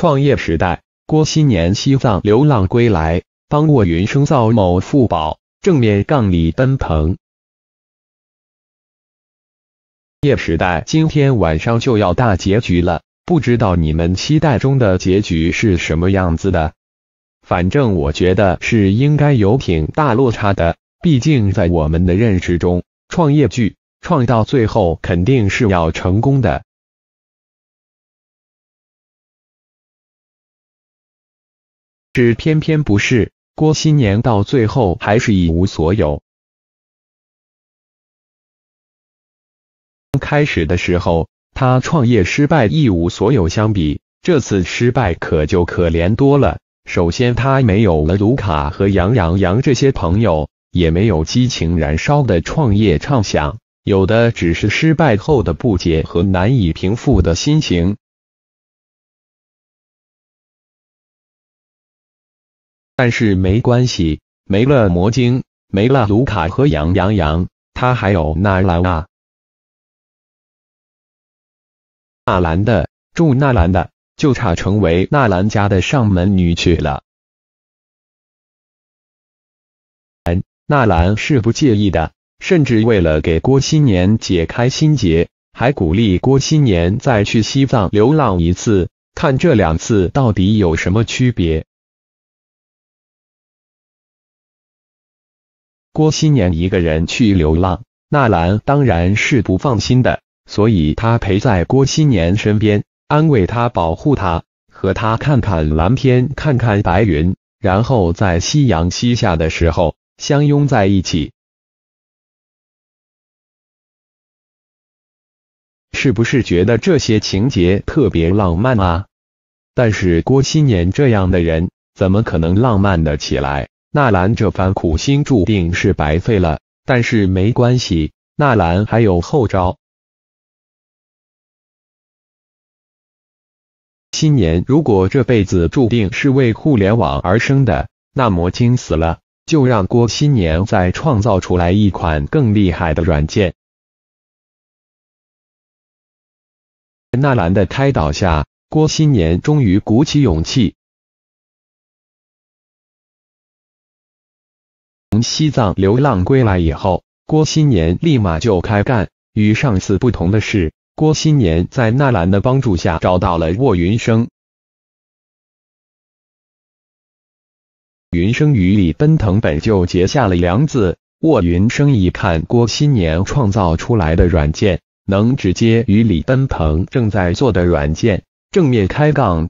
创业时代，郭鑫年西藏流浪归来，帮卧云生造某富宝，正面杠里奔腾。《业时代》今天晚上就要大结局了，不知道你们期待中的结局是什么样子的？反正我觉得是应该有挺大落差的，毕竟在我们的认识中，创业剧创到最后肯定是要成功的。是，偏偏不是。郭新年到最后还是一无所有。开始的时候，他创业失败一无所有，相比这次失败可就可怜多了。首先，他没有了卢卡和杨洋洋这些朋友，也没有激情燃烧的创业畅想，有的只是失败后的不解和难以平复的心情。但是没关系，没了魔晶，没了卢卡和杨阳洋，他还有纳兰啊！纳兰的，住纳兰的，就差成为纳兰家的上门女婿了。嗯，纳兰是不介意的，甚至为了给郭新年解开心结，还鼓励郭新年再去西藏流浪一次，看这两次到底有什么区别。郭新年一个人去流浪，纳兰当然是不放心的，所以他陪在郭新年身边，安慰他，保护他，和他看看蓝天，看看白云，然后在夕阳西下的时候相拥在一起。是不是觉得这些情节特别浪漫啊？但是郭新年这样的人，怎么可能浪漫的起来？纳兰这番苦心注定是白费了，但是没关系，纳兰还有后招。新年如果这辈子注定是为互联网而生的，那魔晶死了，就让郭新年再创造出来一款更厉害的软件。纳兰的开导下，郭新年终于鼓起勇气。从西藏流浪归来以后，郭新年立马就开干。与上次不同的是，郭新年在纳兰的帮助下找到了卧云生。云生与李奔腾本就结下了梁子，卧云生一看郭新年创造出来的软件，能直接与李奔腾正在做的软件正面开杠。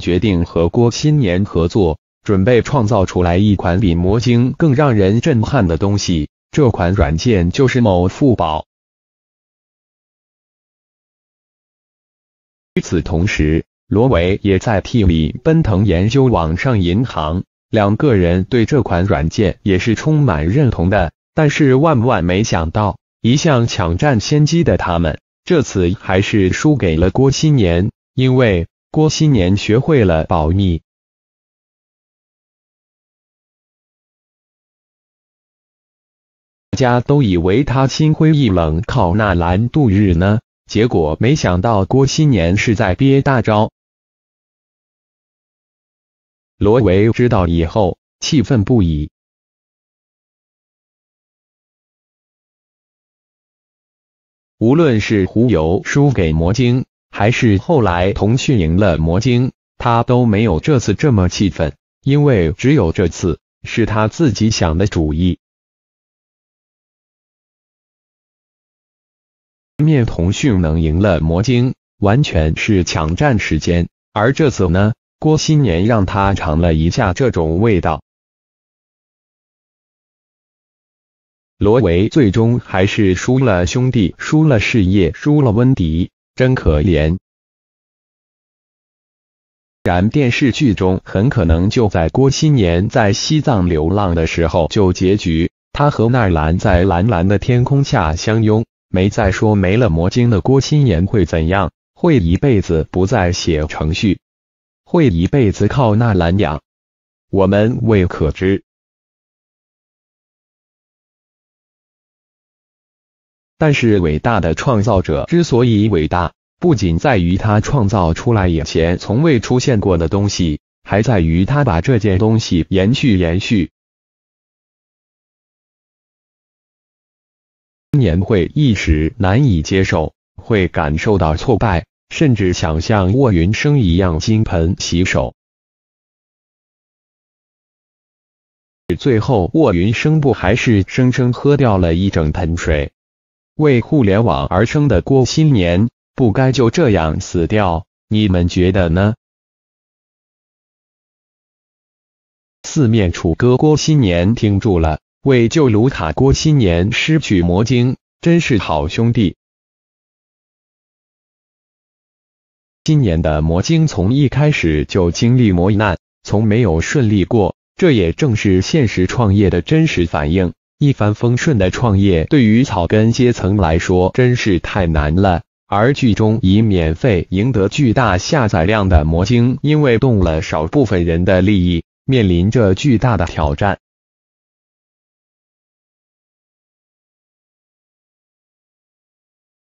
决定和郭新年合作，准备创造出来一款比魔晶更让人震撼的东西。这款软件就是某富宝。与此同时，罗维也在替李奔腾研究网上银行。两个人对这款软件也是充满认同的，但是万万没想到，一向抢占先机的他们，这次还是输给了郭新年，因为。郭新年学会了保密，大家都以为他心灰意冷，靠纳兰度日呢。结果没想到郭新年是在憋大招。罗维知道以后，气愤不已。无论是胡油输给魔晶。还是后来腾讯赢了魔晶，他都没有这次这么气愤，因为只有这次是他自己想的主意。面腾讯能赢了魔晶，完全是抢占时间，而这次呢，郭新年让他尝了一下这种味道。罗维最终还是输了，兄弟输了，事业输了，温迪。真可怜！然电视剧中很可能就在郭鑫年在西藏流浪的时候就结局，他和纳兰在蓝蓝的天空下相拥，没再说没了魔晶的郭鑫年会怎样，会一辈子不再写程序，会一辈子靠纳兰养，我们未可知。但是伟大的创造者之所以伟大，不仅在于他创造出来以前从未出现过的东西，还在于他把这件东西延续、延续。年会一时难以接受，会感受到挫败，甚至想像卧云生一样金盆洗手。最后，卧云生不还是生生喝掉了一整盆水？为互联网而生的郭新年不该就这样死掉，你们觉得呢？四面楚歌，郭新年听住了。为救卢卡，郭新年失去魔晶，真是好兄弟。今年的魔晶从一开始就经历磨难，从没有顺利过，这也正是现实创业的真实反应。一帆风顺的创业对于草根阶层来说真是太难了，而剧中以免费赢得巨大下载量的魔晶，因为动了少部分人的利益，面临着巨大的挑战。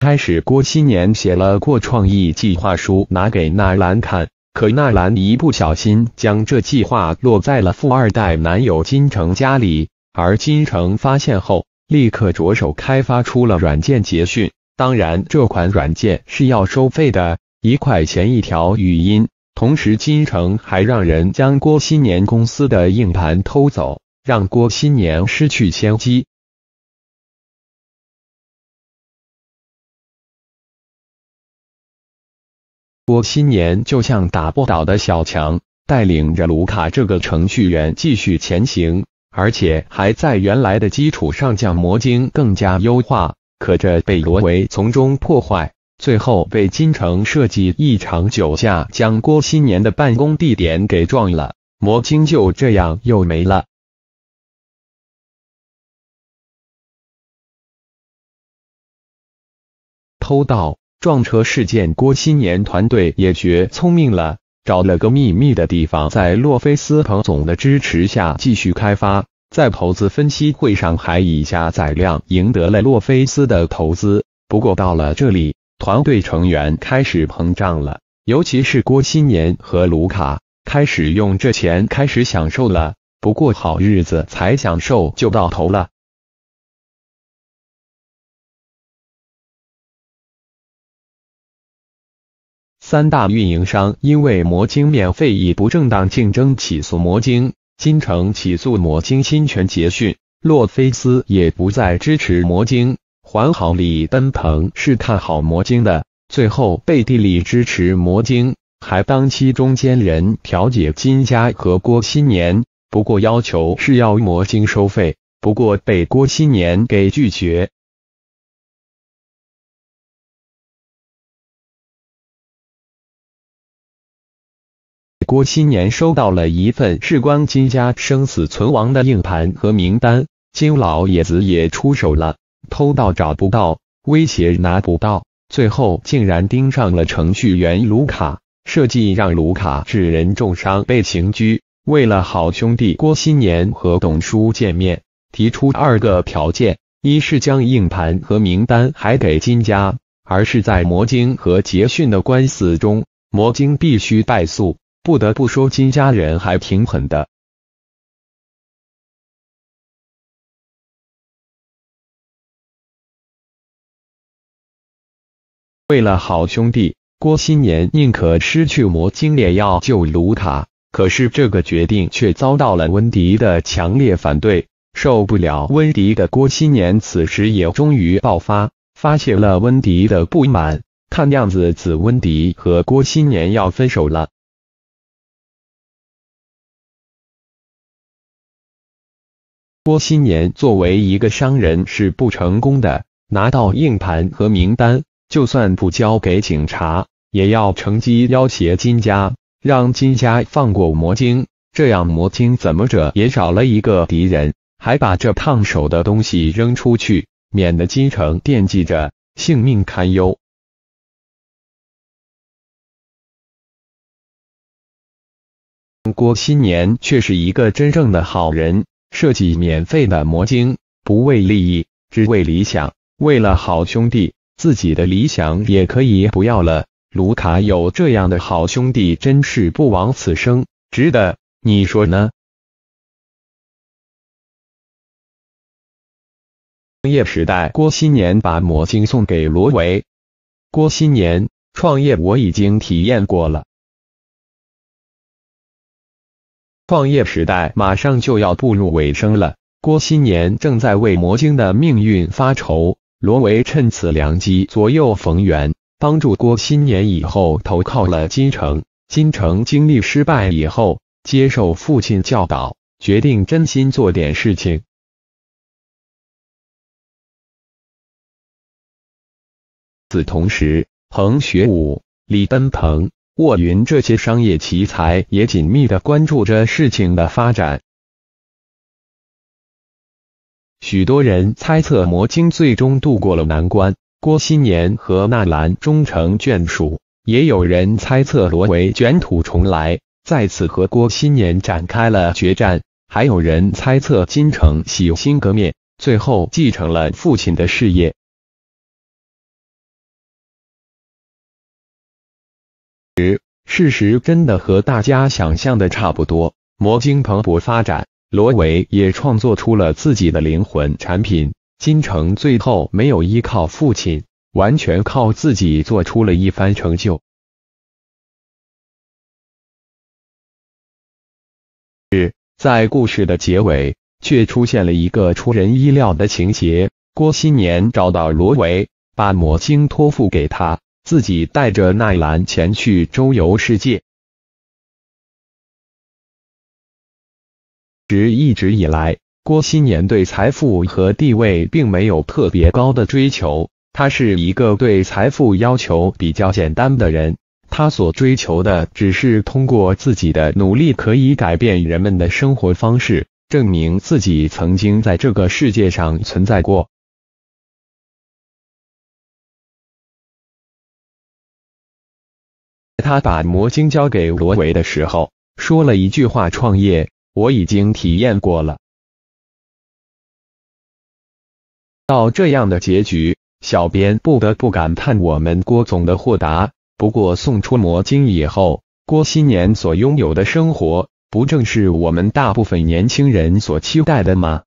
开始，郭新年写了过创意计划书，拿给纳兰看，可纳兰一不小心将这计划落在了富二代男友金城家里。而金城发现后，立刻着手开发出了软件捷讯，当然这款软件是要收费的，一块钱一条语音。同时，金城还让人将郭新年公司的硬盘偷走，让郭新年失去先机。郭新年就像打不倒的小强，带领着卢卡这个程序员继续前行。而且还在原来的基础上将魔晶更加优化，可这被罗维从中破坏，最后被金城设计一场酒驾将郭新年的办公地点给撞了，魔晶就这样又没了。偷盗、撞车事件，郭新年团队也学聪明了。找了个秘密的地方，在洛菲斯彭总的支持下继续开发，在投资分析会上还以下载量赢得了洛菲斯的投资。不过到了这里，团队成员开始膨胀了，尤其是郭新年和卢卡，开始用这钱开始享受了。不过好日子才享受就到头了。三大运营商因为魔晶免费以不正当竞争起诉魔晶，金城起诉魔晶侵权捷讯，洛菲斯也不再支持魔晶。还好李奔鹏是看好魔晶的，最后背地里支持魔晶，还当期中间人调解金家和郭新年。不过要求是要魔晶收费，不过被郭新年给拒绝。郭新年收到了一份事关金家生死存亡的硬盘和名单，金老爷子也出手了。偷盗找不到，威胁拿不到，最后竟然盯上了程序员卢卡，设计让卢卡致人重伤被刑拘。为了好兄弟郭新年和董叔见面，提出二个条件：一是将硬盘和名单还给金家，而是在魔晶和杰逊的官司中，魔晶必须败诉。不得不说，金家人还挺狠的。为了好兄弟郭新年，宁可失去魔晶，也要救卢卡。可是这个决定却遭到了温迪的强烈反对。受不了温迪的郭新年，此时也终于爆发，发泄了温迪的不满。看样子，子温迪和郭新年要分手了。郭新年作为一个商人是不成功的。拿到硬盘和名单，就算不交给警察，也要乘机要挟金家，让金家放过魔晶。这样魔晶怎么着也少了一个敌人，还把这烫手的东西扔出去，免得金城惦记着，性命堪忧。郭新年却是一个真正的好人。设计免费的魔晶，不为利益，只为理想。为了好兄弟，自己的理想也可以不要了。卢卡有这样的好兄弟，真是不枉此生，值得。你说呢？创业时代，郭新年把魔晶送给罗维。郭新年，创业我已经体验过了。创业时代马上就要步入尾声了，郭新年正在为魔晶的命运发愁。罗维趁此良机左右逢源，帮助郭新年以后投靠了金城。金城经历失败以后，接受父亲教导，决定真心做点事情。此同时，彭学武、李奔腾。卧云这些商业奇才也紧密的关注着事情的发展。许多人猜测魔晶最终度过了难关，郭新年和纳兰终成眷属；也有人猜测罗维卷土重来，再次和郭新年展开了决战；还有人猜测金城洗心革面，最后继承了父亲的事业。十，事实真的和大家想象的差不多。魔晶蓬勃发展，罗维也创作出了自己的灵魂产品。金城最后没有依靠父亲，完全靠自己做出了一番成就。日，在故事的结尾，却出现了一个出人意料的情节：郭新年找到罗维，把魔晶托付给他。自己带着奈兰前去周游世界。直一直以来，郭鑫年对财富和地位并没有特别高的追求，他是一个对财富要求比较简单的人。他所追求的只是通过自己的努力可以改变人们的生活方式，证明自己曾经在这个世界上存在过。他把魔晶交给罗维的时候，说了一句话：“创业，我已经体验过了。”到这样的结局，小编不得不感叹我们郭总的豁达。不过送出魔晶以后，郭新年所拥有的生活，不正是我们大部分年轻人所期待的吗？